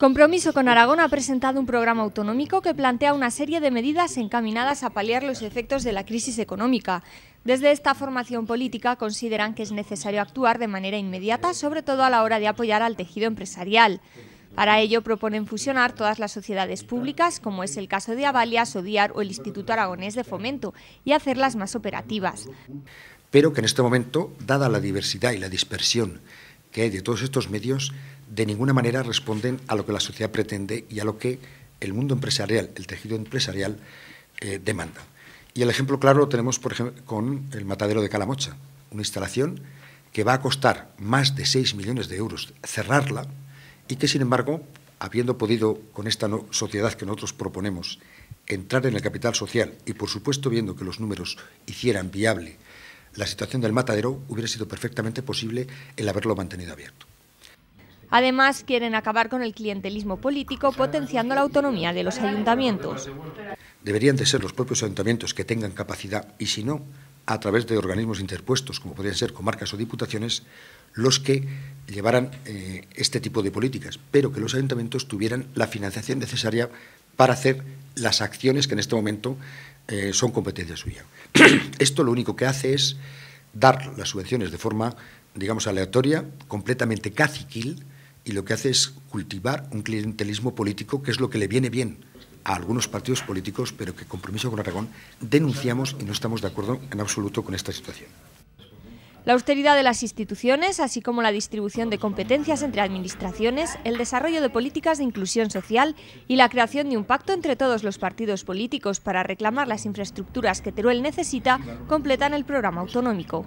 Compromiso con Aragón ha presentado un programa autonómico que plantea una serie de medidas encaminadas a paliar los efectos de la crisis económica. Desde esta formación política consideran que es necesario actuar de manera inmediata, sobre todo a la hora de apoyar al tejido empresarial. Para ello proponen fusionar todas las sociedades públicas, como es el caso de Avalias, Odiar o el Instituto Aragonés de Fomento, y hacerlas más operativas. Pero que en este momento, dada la diversidad y la dispersión que hay de todos estos medios de ninguna manera responden a lo que la sociedad pretende y a lo que el mundo empresarial, el tejido empresarial, eh, demanda. Y el ejemplo claro lo tenemos por ejemplo, con el matadero de Calamocha, una instalación que va a costar más de 6 millones de euros cerrarla y que, sin embargo, habiendo podido con esta sociedad que nosotros proponemos entrar en el capital social y, por supuesto, viendo que los números hicieran viable la situación del matadero hubiera sido perfectamente posible el haberlo mantenido abierto. Además, quieren acabar con el clientelismo político potenciando la autonomía de los ayuntamientos. Deberían de ser los propios ayuntamientos que tengan capacidad y si no, a través de organismos interpuestos, como podrían ser comarcas o diputaciones, los que llevaran eh, este tipo de políticas, pero que los ayuntamientos tuvieran la financiación necesaria para hacer las acciones que en este momento eh, son competencia suya. Esto lo único que hace es dar las subvenciones de forma, digamos, aleatoria, completamente caciquil, y lo que hace es cultivar un clientelismo político que es lo que le viene bien a algunos partidos políticos, pero que compromiso con Aragón denunciamos y no estamos de acuerdo en absoluto con esta situación. La austeridad de las instituciones, así como la distribución de competencias entre administraciones, el desarrollo de políticas de inclusión social y la creación de un pacto entre todos los partidos políticos para reclamar las infraestructuras que Teruel necesita, completan el programa autonómico.